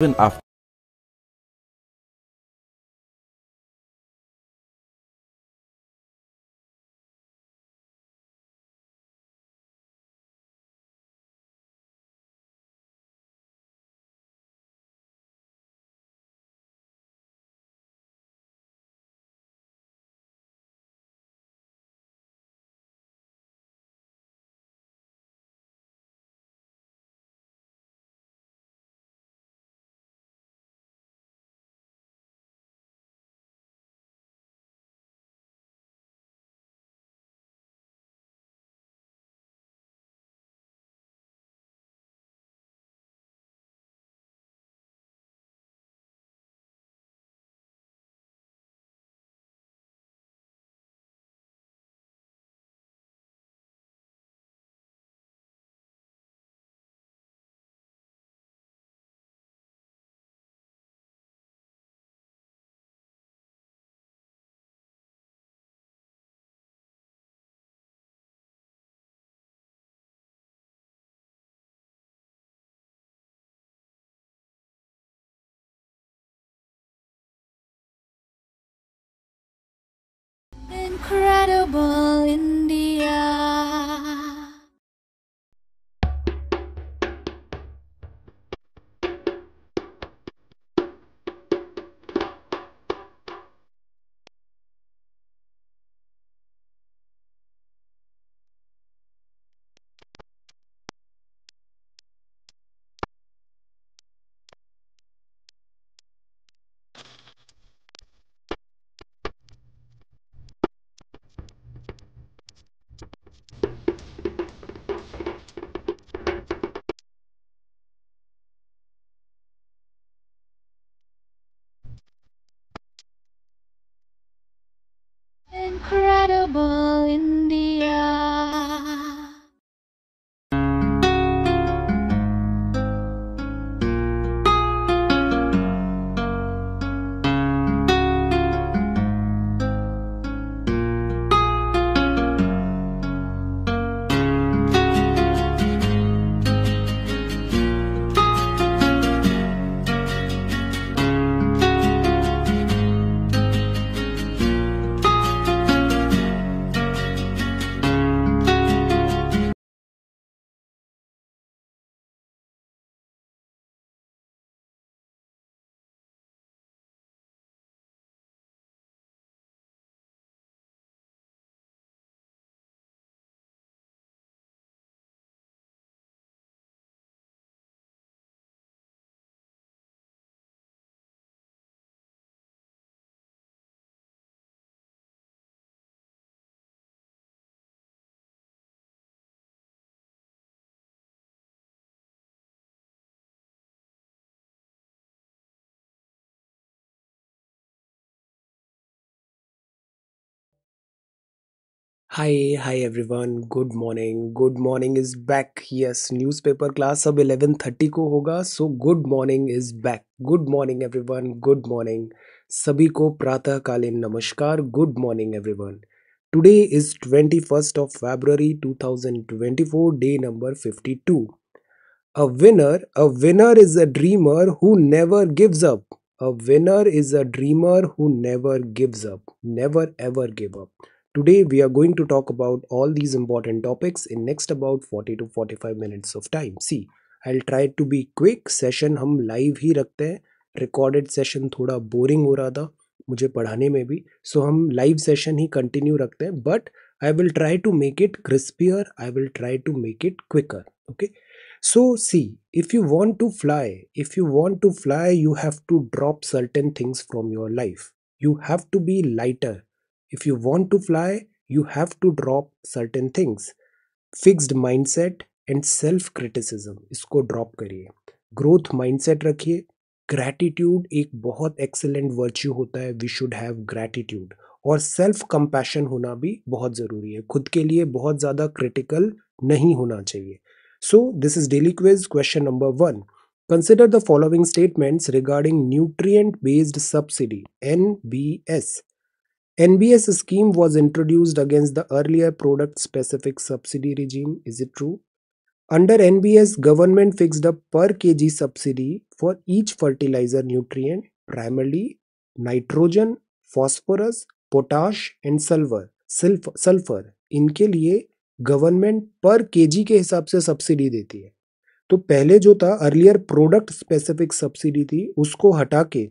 even after Hi, hi everyone. Good morning. Good morning is back. Yes, newspaper class अब 11:30 को Hoga. So good morning is back. Good morning everyone. Good morning. ko को kalin namaskar. Good morning everyone. Today is 21st of February 2024, day number 52. A winner, a winner is a dreamer who never gives up. A winner is a dreamer who never gives up. Never ever give up today we are going to talk about all these important topics in next about 40 to 45 minutes of time see i'll try to be quick session hum live here. rakhte recorded session thoda boring Orada, raha tha mujhe padhane mein so hum live session hi continue rakhte but i will try to make it crispier i will try to make it quicker okay so see if you want to fly if you want to fly you have to drop certain things from your life you have to be lighter If you want to fly, you have to drop certain things. Fixed mindset and self criticism इसको drop करिए growth mindset रखिए gratitude एक बहुत excellent virtue होता है we should have gratitude और self compassion होना भी बहुत ज़रूरी है खुद के लिए बहुत ज़्यादा क्रिटिकल नहीं होना चाहिए so this is daily quiz question number one consider the following statements regarding nutrient based subsidy N B S NBS scheme was introduced against the earlier product specific subsidy regime. Is it true? Under NBS, government fixed a per kg subsidy for each fertilizer nutrient, primarily nitrogen phosphorus potash and sulfur sulfur इनके लिए government पर KG के हिसाब से subsidy देती है तो पहले जो था अर्लियर प्रोडक्ट स्पेसिफिक सब्सिडी थी उसको हटा के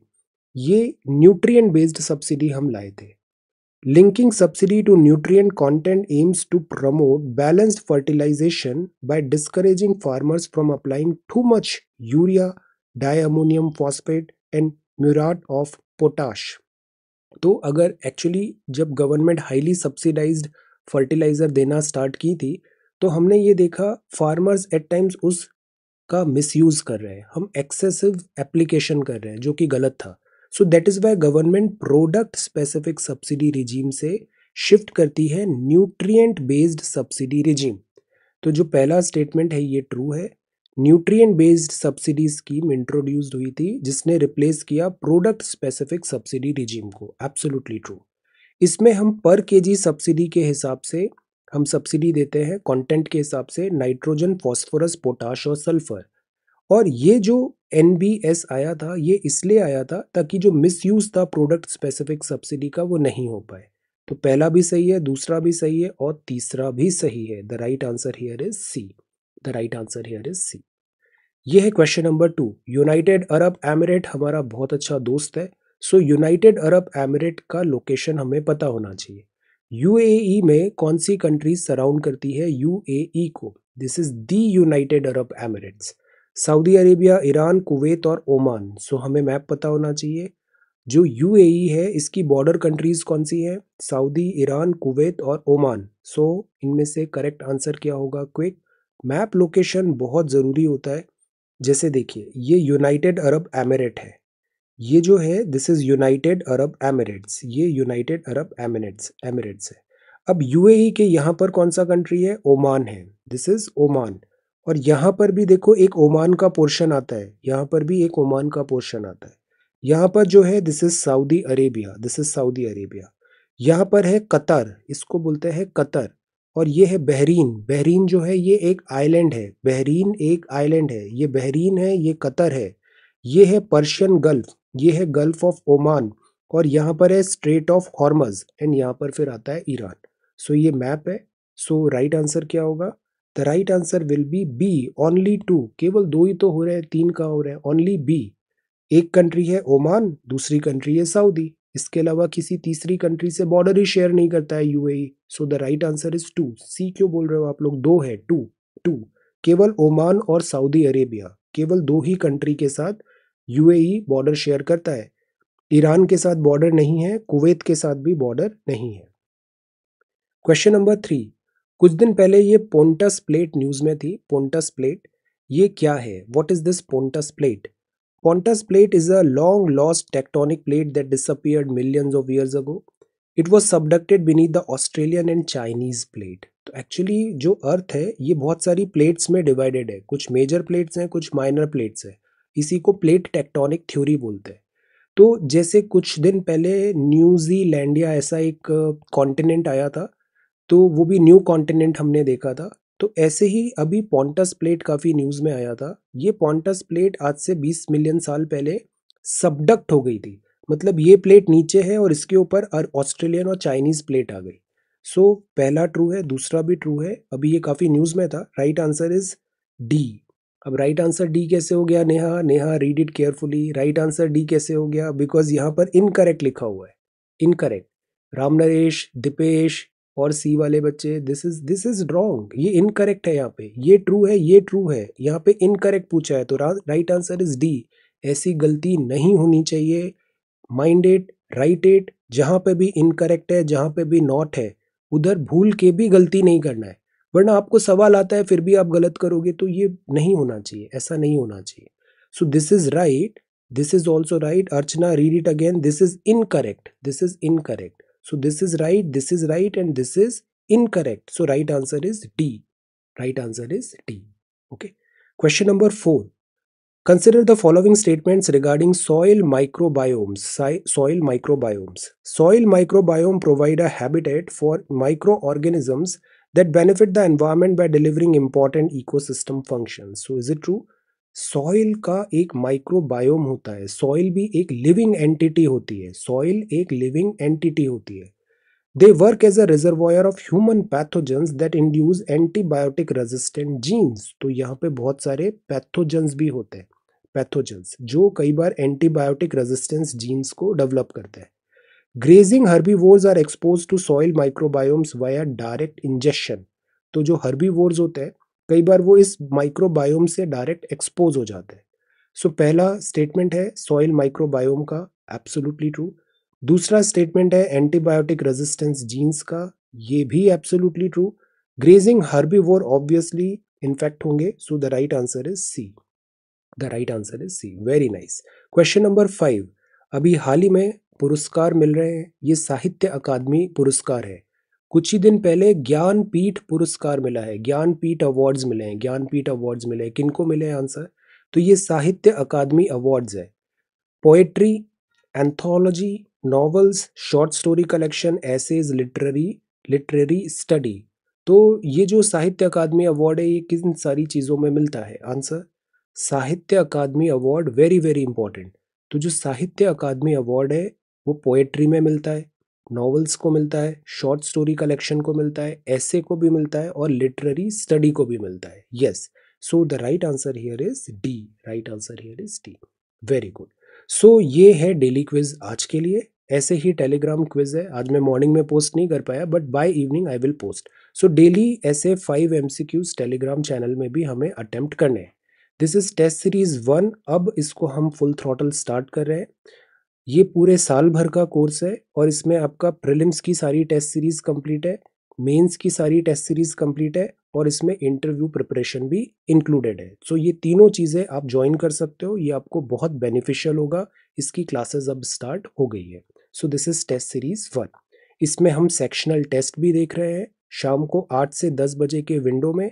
ये न्यूट्रिएंट बेस्ड सब्सिडी हम लाए थे Linking subsidy to nutrient content aims to promote balanced fertilization by discouraging farmers from applying too much urea, diammonium phosphate and muriate of potash तो अगर एक्चुअली जब गवर्नमेंट हाईली सब्सिडाइज्ड फर्टिलाइज़र देना start की थी तो हमने ये देखा फार्मर्स एट टाइम्स उस का मिसयूज़ कर रहे हैं हम एक्सेसिव एप्लीकेशन कर रहे हैं जो कि गलत था so that is why government product specific subsidy regime से शिफ्ट करती है न्यूट्रिएंट बेस्ड सब्सिडी रिजीम तो जो पहला स्टेटमेंट है ये ट्रू है nutrient based subsidy scheme introduced हुई थी जिसने रिप्लेस किया प्रोडक्ट स्पेसिफिक सब्सिडी रिजीम को एब्सोल्युटली ट्रू इसमें हम पर केजी सब्सिडी के हिसाब से हम सब्सिडी देते हैं कंटेंट के हिसाब से नाइट्रोजन फास्फोरस पोटाश और सल्फर और ये जो एन आया था ये इसलिए आया था ताकि जो मिसयूज़ था प्रोडक्ट स्पेसिफिक सब्सिडी का वो नहीं हो पाए तो पहला भी सही है दूसरा भी सही है और तीसरा भी सही है the right answer here is C the right answer here is C ये है question number two United Arab Emirate हमारा बहुत अच्छा दोस्त है सो यूनाइटेड अरब एमिरेट का लोकेशन हमें पता होना चाहिए यूएई e में कौन सी कंट्रीज सराउंड करती है यूएई e को this is the United Arab Emirates Saudi Arabia Iran Kuwait और ओमान सो हमें मैप पता होना चाहिए जो यू है इसकी बॉर्डर कंट्रीज़ कौन सी हैं सऊदी ईरान कुवैत और ओमान सो इनमें से करेक्ट आंसर क्या होगा क्विक मैप लोकेशन बहुत ज़रूरी होता है जैसे देखिए ये यूनाइटेड अरब एमिरेट है ये जो है this is United Arab Emirates ये यूनाइटेड अरब एमिरेट्स एमिरेट्स है अब यूएई के यहाँ पर कौन सा कंट्री है ओमान है दिस इज़ ओमान और यहाँ पर भी देखो एक ओमान का पोर्शन आता है यहाँ पर भी एक ओमान का पोर्शन आता है यहाँ पर जो है this is Saudi Arabia this is Saudi Arabia यहाँ पर है कतर इसको बोलते हैं कतर और ये है बहरीन बहरीन जो है ये एक आइलैंड है बहरीन एक आइलैंड है ये बहरीन है ये कतर है ये है पर्शियन गल्फ ये है गल्फ ऑफ ओमान और यहाँ पर है स्ट्रेट ऑफ हॉर्मज एंड यहाँ पर फिर आता है ईरान सो so ये मैप है सो राइट आंसर क्या होगा the right answer will be B only two केवल दो ही तो हो रहे हैं तीन का हो रहा है ओनली बी एक कंट्री है ओमान दूसरी कंट्री है सऊदी इसके अलावा किसी तीसरी कंट्री से बॉर्डर ही शेयर नहीं करता है UAE so the right answer is two C क्यों बोल रहे हो आप लोग दो है टू टू केवल ओमान और सऊदी अरेबिया केवल दो ही कंट्री के साथ यूएई बॉर्डर शेयर करता है ईरान के साथ बॉर्डर नहीं है कुवैत के साथ भी बॉर्डर नहीं है क्वेश्चन नंबर थ्री कुछ दिन पहले ये पोन्टस प्लेट न्यूज़ में थी पोन्टस प्लेट ये क्या है what is this Pontus plate Pontus plate is a long lost tectonic plate that disappeared millions of years ago it was subducted beneath the Australian and Chinese plate तो actually जो earth है ये बहुत सारी plates में divided है कुछ major plates हैं कुछ माइनर प्लेट्स हैं इसी को प्लेट टेक्टोनिक थ्योरी बोलते हैं तो जैसे कुछ दिन पहले न्यूजीलैंड या ऐसा एक कॉन्टिनेंट आया था तो वो भी न्यू कॉन्टिनेंट हमने देखा था तो ऐसे ही अभी पॉन्टस प्लेट काफ़ी न्यूज़ में आया था ये पॉन्टस प्लेट आज से 20 मिलियन साल पहले सबडक्ट हो गई थी मतलब ये प्लेट नीचे है और इसके ऊपर ऑस्ट्रेलियन और चाइनीज़ प्लेट आ गई सो so, पहला ट्रू है दूसरा भी ट्रू है अभी ये काफ़ी न्यूज़ में था राइट आंसर इज़ डी अब राइट आंसर डी कैसे हो गया Neha Neha read it carefully right answer D कैसे हो गया बिकॉज यहाँ पर इनकरेक्ट लिखा हुआ है इनकरेक्ट राम नरेश दीपेश और सी वाले बच्चे this is this is wrong ये इनकरेक्ट है यहाँ पे ये ट्रू है ये ट्रू है यहाँ पे इनकरेक्ट पूछा है तो राइट आंसर इज डी ऐसी गलती नहीं होनी चाहिए माइंड राइटेड राइट जहाँ पे भी इनकरेक्ट है जहाँ पे भी नॉट है उधर भूल के भी गलती नहीं करना है वरना आपको सवाल आता है फिर भी आप गलत करोगे तो ये नहीं होना चाहिए ऐसा नहीं होना चाहिए so this is right this is also right Archana read it again this is incorrect this is incorrect So this is right, this is right and this is incorrect. So right answer is D. Right answer is D. Okay. Question number 4. Consider the following statements regarding soil microbiomes. Soil microbiomes. Soil microbiome provide a habitat for microorganisms that benefit the environment by delivering important ecosystem functions. So is it true? Soil का एक microbiome होता है soil भी एक living entity होती है soil एक living entity होती है they work as a reservoir of human pathogens that induce antibiotic resistant genes तो यहाँ पे बहुत सारे पैथोजेंस भी होते हैं पैथोजेंस जो कई बार एंटीबायोटिक रेजिस्टेंस जीन्स को डेवलप करते हैं ग्रेजिंग वोर्स are expose to soil microbiomes via direct injection तो जो वोर्स होते हैं कई बार वो इस माइक्रोबायोम से डायरेक्ट एक्सपोज हो जाते हैं सो so, पहला स्टेटमेंट है सॉइल माइक्रोबायोम का एब्सोल्युटली ट्रू दूसरा स्टेटमेंट है एंटीबायोटिक रेजिस्टेंस जीन्स का ये भी absolutely true grazing herbivore obviously infect होंगे so the right answer is C the right answer is C very nice question number five अभी हाल ही में पुरस्कार मिल रहे हैं ये साहित्य अकादमी पुरस्कार है कुछ ही दिन पहले ज्ञानपीठ पुरस्कार मिला है ज्ञानपीठ अवार्ड्स मिले हैं ज्ञानपीठ अवार्ड्स मिले हैं किनको मिले हैं आंसर तो ये साहित्य अकादमी अवार्ड्स है poetry anthology novels short story collection essays literary literary study तो ये जो साहित्य अकादमी अवार्ड है ये किन सारी चीज़ों में मिलता है answer Sahitya Akademi award very very important तो जो साहित्य अकादमी अवार्ड है वो पोएट्री में मिलता है नॉवेल्स को मिलता है शॉर्ट स्टोरी कलेक्शन को मिलता है ऐसे को भी मिलता है और लिटरेरी स्टडी को भी मिलता है yes so the right answer here is D right answer here is D very good so ये है डेली क्विज आज के लिए ऐसे ही टेलीग्राम क्विज है आज मैं मॉर्निंग में पोस्ट नहीं कर पाया but by evening I will post so daily ऐसे फाइव एम टेलीग्राम चैनल में भी हमें अटेम्प्ट करने हैं this is test series one अब इसको हम फुल थ्रॉटल स्टार्ट कर रहे हैं ये पूरे साल भर का कोर्स है और इसमें आपका प्रिलिम्स की सारी टेस्ट सीरीज़ कंप्लीट है मेंस की सारी टेस्ट सीरीज़ कंप्लीट है और इसमें इंटरव्यू प्रिपरेशन भी इंक्लूडेड है सो so ये तीनों चीज़ें आप ज्वाइन कर सकते हो ये आपको बहुत बेनिफिशियल होगा इसकी क्लासेस अब स्टार्ट हो गई है so this is test series one इसमें हम सेक्शनल टेस्ट भी देख रहे हैं शाम को आठ से दस बजे के विंडो में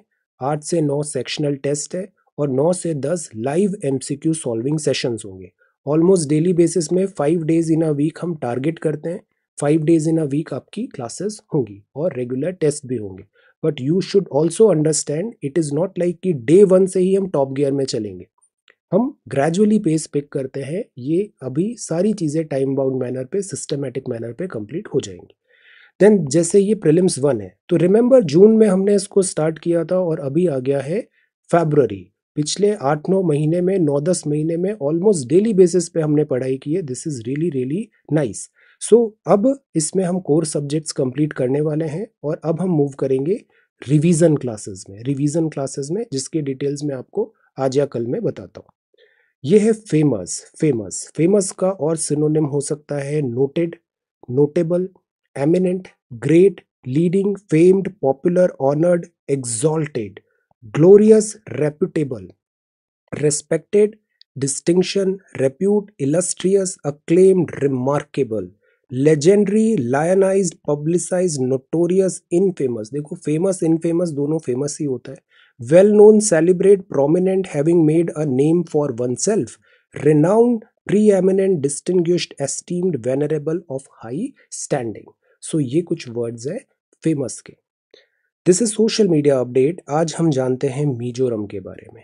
आठ से नौ सेक्शनल टेस्ट है और नौ से दस लाइव एमसीक्यू सॉल्विंग सेशंस होंगे ऑलमोस्ट डेली बेसिस में five days in a week हम टारगेट करते हैं five days in a week आपकी क्लासेस होंगी और रेगुलर टेस्ट भी होंगे but you should also understand it is not like कि डे वन से ही हम टॉप गियर में चलेंगे हम ग्रेजुअली पेस पिक करते हैं ये अभी सारी चीज़ें टाइम बाउंड मैनर पे सिस्टमेटिक मैनर पे कंप्लीट हो जाएंगी देन जैसे ये प्रिलिम्स वन है तो रिमेंबर जून में हमने इसको स्टार्ट किया था और अभी आ गया है फेबररी पिछले आठ नौ महीने में नौ दस महीने में ऑलमोस्ट डेली बेसिस पे हमने पढ़ाई की है this is really really nice so अब इसमें हम कोर सब्जेक्ट्स कंप्लीट करने वाले हैं और अब हम मूव करेंगे रिवीजन क्लासेस में रिवीजन क्लासेस में जिसके डिटेल्स में आपको आज या कल में बताता हूँ ये है फेमस फेमस फेमस का और सिनोनिम हो सकता है noted notable eminent great leading famed popular honoured exalted glorious reputable respected distinction repute illustrious acclaimed remarkable legendary lionise publicise notorious infamous देखो फेमस इन फेमस दोनों फेमस ही होता है well known celebrate prominent having made a name for oneself renowned preeminent distinguished esteemed venerable of high standing so ये कुछ words है famous के this is social media update आज हम जानते हैं मिजोरम के बारे में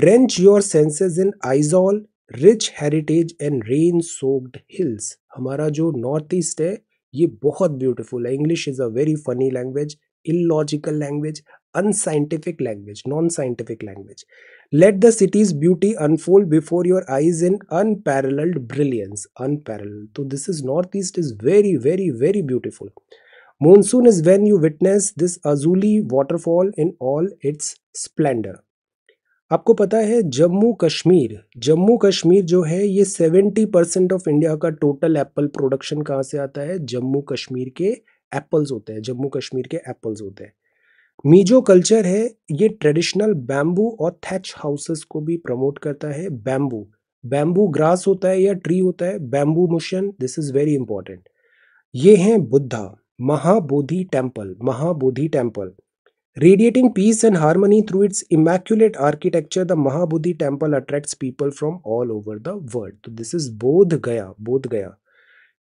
drench your senses in Aizawl rich heritage and rain soaked hills हमारा जो नॉर्थ ईस्ट है ये बहुत ब्यूटीफुल है English is a very funny language illogical language unscientific language non scientific language let the city's beauty unfold before your eyes in unparalleled brilliance unparallel तो this is north east is very very very beautiful Monsoon is when you witness this Azuli waterfall in all its splendor. आपको पता है जम्मू कश्मीर जम्मू कश्मीर जो है ये 70 percent of India का total apple production कहाँ से आता है जम्मू कश्मीर के एप्पल्स होते हैं जम्मू कश्मीर के एप्पल्स होते हैं मीजो कल्चर है ये ट्रेडिशनल बैम्बू और थैच हाउसेस को भी प्रमोट करता है बैम्बू बैम्बू ग्रास होता है या ट्री होता है bamboo motion this is very important ये हैं Buddha Mahabodhi temple Mahabodhi temple radiating peace and harmony through its immaculate architecture the Mahabodhi temple attract people from all over the world तो दिस इज बोध गया बोध गया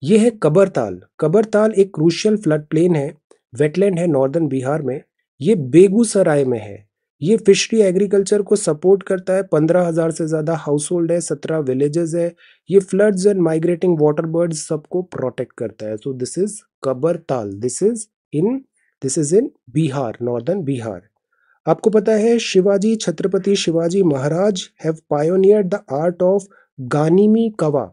ये है कबरताल कबरताल एक क्रूशियल फ्लड प्लेन है wetland है northern Bihar में ये बेगूसराय में है ये फिशरी एग्रीकल्चर को सपोर्ट करता है पंद्रह हज़ार से ज़्यादा हाउस होल्ड है सत्रह विलेजेस है ये floods and migrating water birds सबको प्रोटेक्ट करता है so this is Kabartal this is in this is in Bihar northern Bihar आपको पता है Shivaji Chhatrapati Shivaji Maharaj have pioneer the art of Ganimi Kava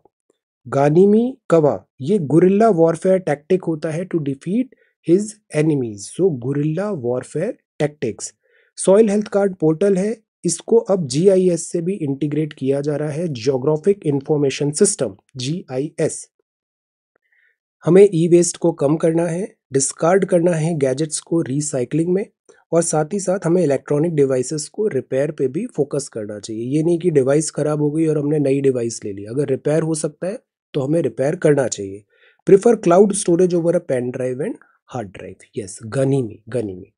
Ganimi Kava ये गुरिल्ला वॉरफेयर टैक्टिक होता है to defeat his enemies so guerrilla warfare tactics soil health card portal है इसको अब जी से भी इंटीग्रेट किया जा रहा है जोग्राफिक इंफॉर्मेशन सिस्टम जी हमें ई वेस्ट को कम करना है डिस्कार्ड करना है गैजेट्स को रिसाइकलिंग में और साथ ही साथ हमें इलेक्ट्रॉनिक डिवाइसेस को रिपेयर पे भी फोकस करना चाहिए ये नहीं कि डिवाइस ख़राब हो गई और हमने नई डिवाइस ले ली अगर रिपेयर हो सकता है तो हमें रिपेयर करना चाहिए prefer cloud storage over a pen drive and hard drive yes गनी में गनी में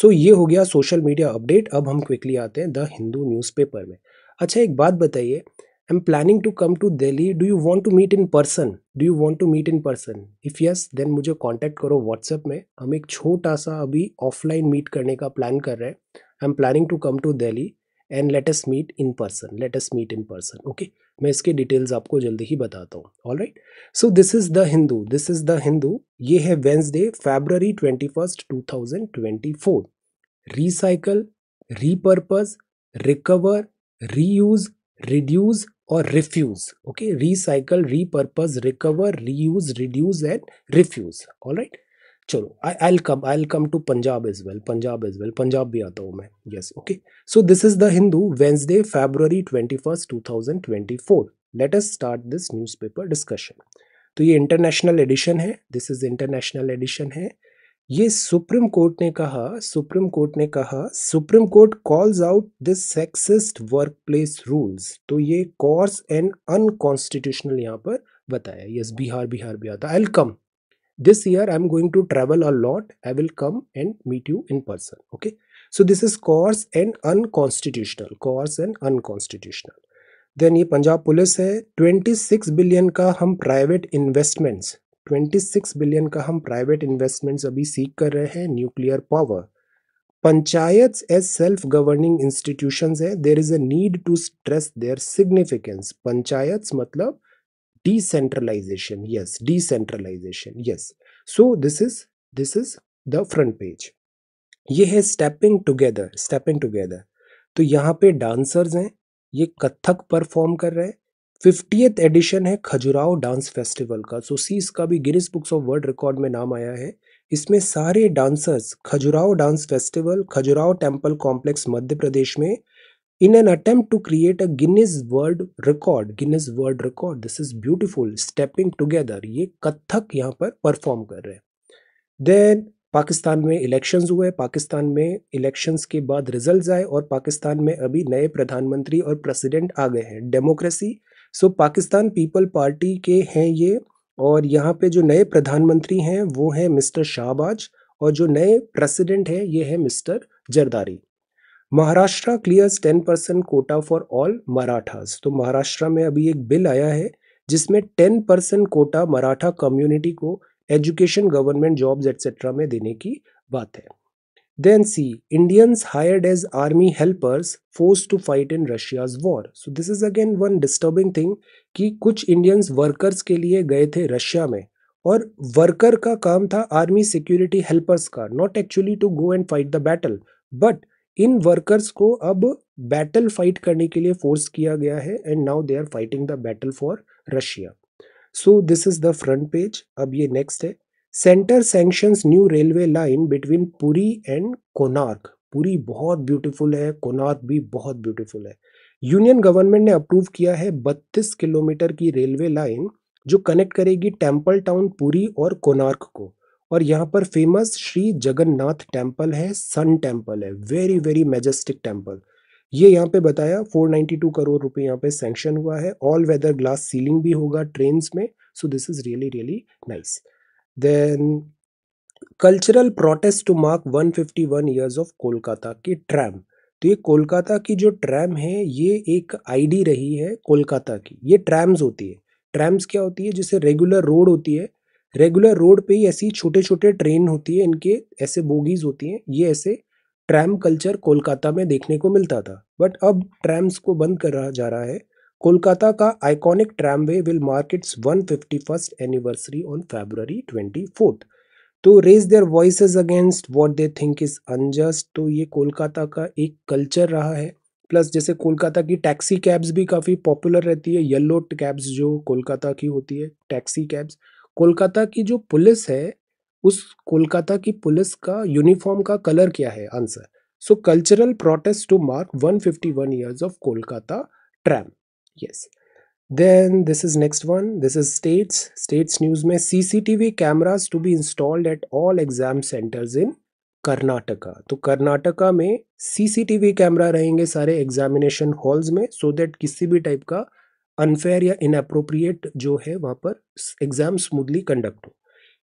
सो ये हो गया सोशल मीडिया अपडेट अब हम क्विकली आते हैं द हिंदू न्यूज़पेपर में अच्छा एक बात बताइए I am planning to come to Delhi do you want to meet in person do you want to meet in person if yes then मुझे कॉन्टैक्ट करो व्हाट्सएप में हम एक छोटा सा अभी ऑफलाइन मीट करने का प्लान कर रहे हैं I am planning to come to Delhi and let's meet in person let's meet in person okay मैं इसके डिटेल्स आपको जल्दी ही बताता हूँ all right so this is the Hindu this is the Hindu ये है Wednesday February twenty first two thousand twenty four recycle repurpose recover reuse reduce और refuse okay recycle repurpose recover reuse reduce and refuse all right चलो I I come I come to Punjab is well Punjab is well Punjab भी आता हूँ मैं yes okay so this is the Hindu Wednesday February twenty first two thousand twenty four let's start this newspaper discussion तो ये international edition है this is international edition है ये supreme court ने कहा सुप्रीम कोर्ट ने कहा supreme court calls out this sexist workplace rules तो ये कॉर्स एंड अनकॉन्स्टिट्यूशनल यहाँ पर बताया यस बिहार बिहार भी आता I come this year i'm going to travel a lot i will come and meet you in person okay so this is coarse and unconstitutional coarse and unconstitutional then ये Punjab police है 26 billion का हम private investments 26 billion का हम private investments अभी सीख कर रहे हैं nuclear power panchayat as self governing institution है there is a need to stress their significance panchayat मतलब decentralization yes decentralization yes so this is this is the front page ये है स्टेपिंग टुगेदर स्टेपिंग टुगेदर तो यहाँ पे डांसर्स हैं ये Kathak perform कर रहे हैं फिफ्टियथ एडिशन है खजुराहो डांस फेस्टिवल का सो सी इसका भी गिरिस बुक्स ऑफ वर्ल्ड रिकॉर्ड में नाम आया है इसमें सारे dancers Khajuraho dance festival Khajuraho temple complex Madhya Pradesh में in an attempt to create a Guinness World Record. Guinness World Record. This is beautiful. Stepping together. ये कथक यहाँ पर परफॉर्म कर रहे हैं देन पाकिस्तान में इलेक्शंस हुए पाकिस्तान में इलेक्शंस के बाद रिजल्ट्स आए और पाकिस्तान में अभी नए प्रधानमंत्री और प्रेसिडेंट आ गए हैं democracy so Pakistan people party के हैं ये और यहाँ पे जो नए प्रधानमंत्री हैं वो हैं मिस्टर शाहबाज और जो नए प्रेसिडेंट हैं ये हैं mister Zardari Maharashtra clears ten percent quota for all Marathas तो महाराष्ट्र में अभी एक बिल आया है जिसमें ten percent quota Maratha community को एजुकेशन गवर्नमेंट जॉब्स एक्सेट्रा में देने की बात है then see Indians hired as army helpers forced to fight in Russia's war so this is again one disturbing thing कि कुछ इंडियंस वर्कर्स के लिए गए थे रशिया में और वर्कर का काम था आर्मी सिक्योरिटी हेल्पर्स का not actually to go and fight the battle but इन वर्कर्स को अब बैटल फाइट करने के लिए फोर्स किया गया है and now they are fighting the battle for Russia so this is the front page अब ये नेक्स्ट है center sanction new railway line between Puri and Konark Puri बहुत ब्यूटीफुल है कोनार्क भी बहुत ब्यूटीफुल है यूनियन गवर्नमेंट ने अप्रूव किया है 32 किलोमीटर की रेलवे लाइन जो कनेक्ट करेगी टेम्पल टाउन पुरी और कोनार्क को और यहाँ पर फेमस श्री जगन्नाथ टेम्पल है सन टेम्पल है वेरी वेरी मेजेस्टिक टेम्पल ये यहाँ पे बताया 492 करोड़ रुपए यहाँ पे सेंक्शन हुआ है ऑल वेदर ग्लास सीलिंग भी होगा ट्रेन में so this is really really nice then cultural protest to mark 151 years of Kolkata की ट्रैम तो ये कोलकाता की जो ट्रैम है ये एक आईडी रही है कोलकाता की ये ट्रैम्स होती है ट्रैम्स क्या होती है जिसे रेगुलर रोड होती है रेगुलर रोड पे ही ऐसी छोटे छोटे ट्रेन होती है इनके ऐसे बोगीज होती हैं ये ऐसे ट्रैम कल्चर कोलकाता में देखने को मिलता था बट अब ट्रैम्स को बंद करा जा रहा है कोलकाता का iconic tramway will mark its one fifty first anniversary on February twenty fourth तो raise their voice against what they think is unjust तो ये कोलकाता का एक कल्चर रहा है प्लस जैसे कोलकाता की टैक्सी कैब्स भी काफ़ी पॉपुलर रहती है येल्लो कैब्स जो कोलकाता की होती है टैक्सी कैब्स कोलकाता की जो पुलिस है उस कोलकाता की पुलिस का यूनिफॉर्म का कलर क्या है answer so cultural protest to mark 151 fifty one years of Kolkata tram yes then this is next one this is states states news में C C T V cameras to be installed at all exam centres in Karnataka तो कर्नाटका में C C T V camera रहेंगे सारे examination halls में so so that किसी भी type का unfair या इनअप्रोप्रिएट जो है वहाँ पर एग्जाम स्मूथली कंडक्ट हो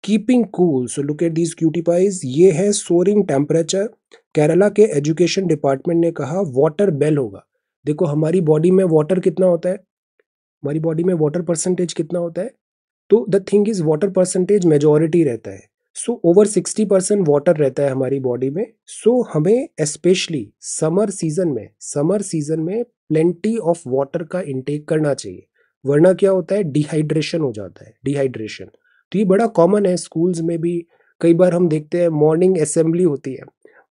keeping cool so look at these cutiepies ये है सोरिंग टेम्परेचर केरला के एजुकेशन डिपार्टमेंट ने कहा वाटर बेल होगा देखो हमारी बॉडी में वाटर कितना होता है हमारी बॉडी में वाटर परसेंटेज कितना होता है तो the thing is water percentage majority रहता है so over sixty percent water रहता है हमारी बॉडी में सो so, हमें स्पेशली समर सीजन में समर सीजन में प्लेंटी ऑफ वाटर का इंटेक करना चाहिए वरना क्या होता है डिहाइड्रेशन हो जाता है डिहाइड्रेशन तो ये बड़ा कॉमन है स्कूल्स में भी कई बार हम देखते हैं मॉर्निंग असेंबली होती है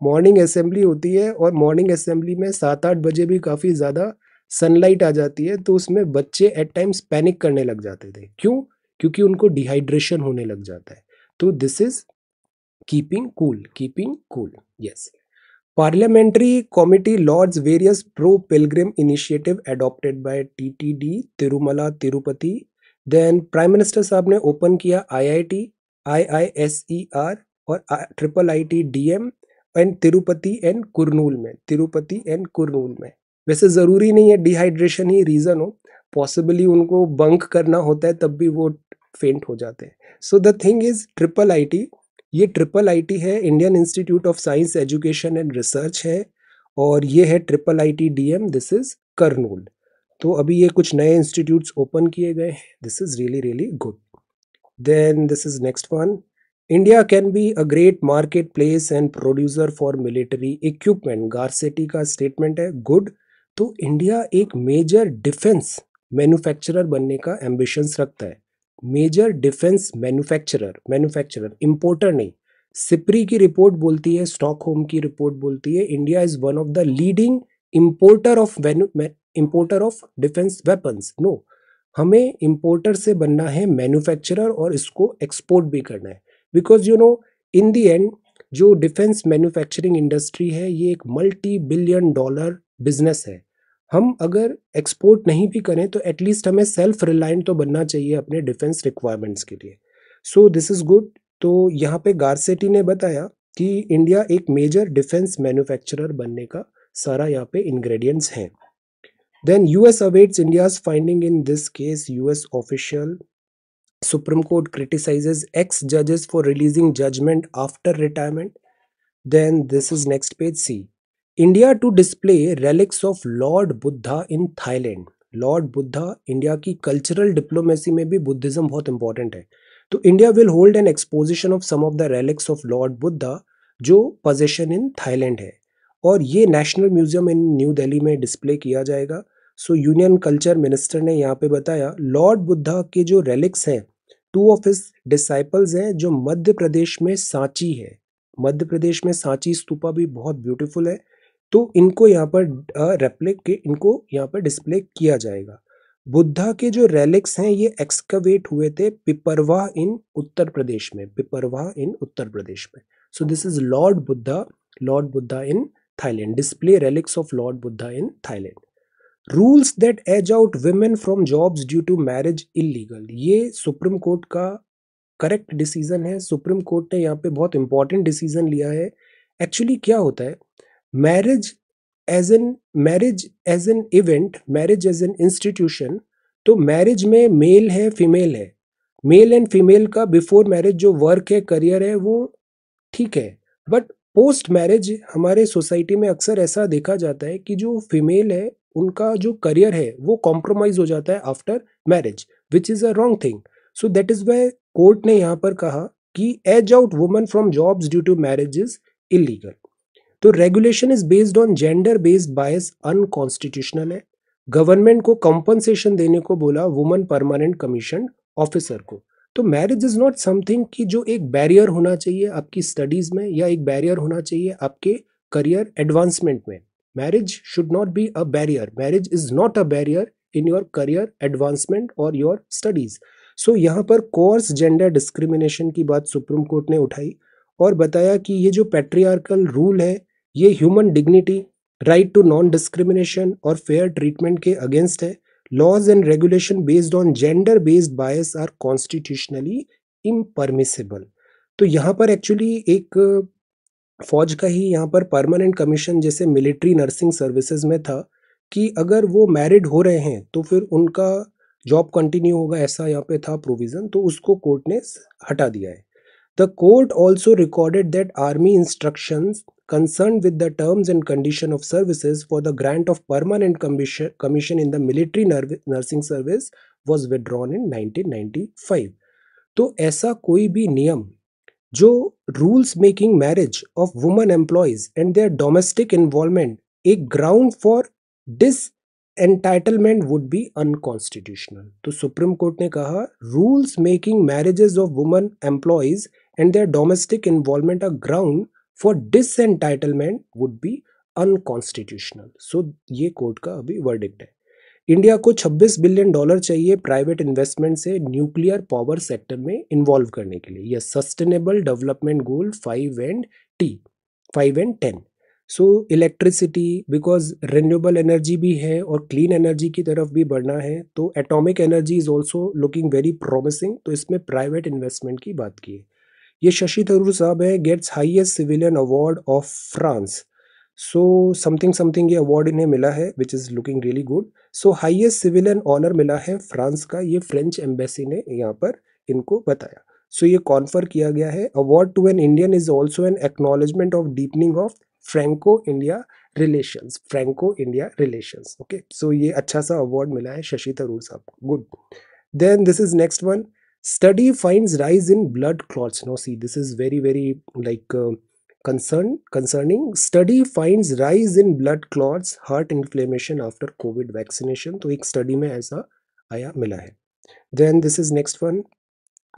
मॉर्निंग असेंबली होती है और मॉर्निंग असेंबली में सात आठ बजे भी काफ़ी ज़्यादा सनलाइट आ जाती है तो उसमें बच्चे एट टाइम्स पैनिक करने लग जाते थे क्यों क्योंकि उनको डिहाइड्रेशन होने लग जाता है तो this is keeping cool keeping cool yes Parliamentary committee lauds various pro-pilgrim initiative adopted by TTD, Tirumala, Tirupati. Then Prime Minister साहब ने ओपन किया IIT, IISER और triple I T D M and Tirupati and Kurnool में Tirupati and Kurnool में वैसे ज़रूरी नहीं है डिहाइड्रेशन ही रीज़न हो पॉसिबली उनको बंक करना होता है तब भी वो फेंट हो जाते हैं so the thing is triple I T ये ट्रिपल आईटी है Indian institute of science education and research है और ये है triple IT DM this is Kurnool तो अभी ये कुछ नए इंस्टीट्यूट्स ओपन किए गए हैं this is really really good then this is next one India can be a great marketplace and producer for military equipment Garcetti का स्टेटमेंट है गुड तो इंडिया एक मेजर डिफेंस मैन्युफैक्चरर बनने का ambitions रखता है major defence manufacturer manufacturer importer नहीं SIPRI की रिपोर्ट बोलती है स्टॉक होम की रिपोर्ट बोलती है India is one of the leading importer of importer of defence weapons no हमें इंपोर्टर से बनना है मैन्युफैक्चरर और इसको एक्सपोर्ट भी करना है because you know in the end जो डिफेंस मैन्युफैक्चरिंग इंडस्ट्री है ये एक मल्टी बिलियन डॉलर बिजनेस है हम अगर एक्सपोर्ट नहीं भी करें तो एटलीस्ट हमें सेल्फ रिलायंट तो बनना चाहिए अपने डिफेंस रिक्वायरमेंट्स के लिए सो दिस इज़ गुड तो यहाँ पे गारसेटी ने बताया कि इंडिया एक मेजर डिफेंस मैन्युफैक्चरर बनने का सारा यहाँ पे इंग्रेडिएंट्स हैं then US awaits India's finding in this case US official supreme court criticises ex जजेस for releasing judgment after retirement then this is next page see India to display relics of lord Buddha in Thailand lord Buddha India की cultural diplomacy में भी Buddhism बहुत important है तो India will hold an exposition of some of the relics of lord Buddha जो possession in Thailand है और ये national museum in New Delhi में डिस्प्ले किया जाएगा सो यूनियन कल्चर मिनिस्टर ने यहाँ पे बताया लॉर्ड बुद्धा के जो रेलिक्स हैं टू ऑफ हिस डिसाइपल्स हैं जो मध्य प्रदेश में सांची है मध्य प्रदेश में सांची स्तूपा भी बहुत ब्यूटीफुल है तो इनको यहाँ पर रेप्लिक इनको यहाँ पर डिस्प्ले किया जाएगा बुद्धा के जो रेलिक्स हैं ये एक्सकवेट हुए थे पिपरवाह इन उत्तर प्रदेश में पिपरवाह इन उत्तर प्रदेश में so this is lord Buddha lord Buddha in Thailand display relics of lord Buddha in Thailand rules that edge out women from jobs due to marriage illegal ये सुप्रीम कोर्ट का करेक्ट डिसीजन है सुप्रीम कोर्ट ने यहाँ पे बहुत इंपॉर्टेंट डिसीजन लिया है actually क्या होता है marriage as an marriage as an event marriage as an institution तो मैरिज में मेल है फीमेल है मेल एंड फीमेल का बिफोर मैरिज जो वर्क है करियर है वो ठीक है बट पोस्ट मैरिज हमारे सोसाइटी में अक्सर ऐसा देखा जाता है कि जो फीमेल है उनका जो करियर है वो कॉम्प्रोमाइज़ हो जाता है after marriage which is a wrong thing so that is why court ने यहाँ पर कहा कि edge out woman from jobs due to marriage is illegal तो regulation is based on gender based bias unconstitutional है गवर्नमेंट को compensation देने को बोला वुमन परमानेंट कमीशन ऑफिसर को तो मैरिज इज़ नॉट समथिंग कि जो एक बैरियर होना चाहिए आपकी स्टडीज़ में या एक बैरियर होना चाहिए आपके करियर एडवांसमेंट में marriage should not be a barrier marriage is not a barrier in your career advancement और योर स्टडीज़ सो यहाँ पर कोर्स जेंडर डिस्क्रिमिनेशन की बात सुप्रीम कोर्ट ने उठाई और बताया कि ये जो पेट्रियार्कल रूल है ये human dignity right to non discrimination और फेयर ट्रीटमेंट के अगेंस्ट है laws and regulation based on gender based bias are constitutionally impermissible तो यहाँ पर एक्चुअली एक फौज का ही यहाँ पर परमानेंट कमीशन जैसे मिलिट्री नर्सिंग सर्विसेज में था कि अगर वो मैरिड हो रहे हैं तो फिर उनका जॉब कंटिन्यू होगा ऐसा यहाँ पे था प्रोविज़न तो उसको कोर्ट ने हटा दिया है the court also recorded that army instructions concerned with the terms and condition of services for the grant of permanent commission, commission in the military nursing service was withdrawn in 1995 तो ऐसा कोई भी नियम जो rules making marriage of women employees and their domestic involvement एक ground for disentitlement would be unconstitutional तो supreme court ने कहा rules making marriages of women employees and their domestic involvement a ground for disentitlement would be unconstitutional so ये court का अभी verdict है India को 26 billion dollar चाहिए private investment से न्यूक्लियर पावर सेक्टर में इन्वॉल्व करने के लिए यह sustainable development goal five and T five and ten so electricity because renewable energy भी है और क्लीन एनर्जी की तरफ भी बढ़ना है तो atomic energy is also looking very promising तो इसमें प्राइवेट इन्वेस्टमेंट की बात की है ये शशि थरूर साहब है gets highest civilian award of France so something something ये अवार्ड इन्हें मिला है which is looking really good so highest civilian honour मिला है फ्रांस का ये फ्रेंच एम्बेसी ने यहाँ पर इनको बताया सो so, ये कॉन्फर किया गया है award to an Indian is also an acknowledgement of deepening of Franco India relations Franco India relations okay so ये अच्छा सा अवार्ड मिला है शशि थरूर साहब को good then this is next one study finds rise in blood clots now see this is very very like uh, concern concerning study finds rise in blood clots heart inflammation after covid vaccination to ek study mein aisa aaya mila hai then this is next one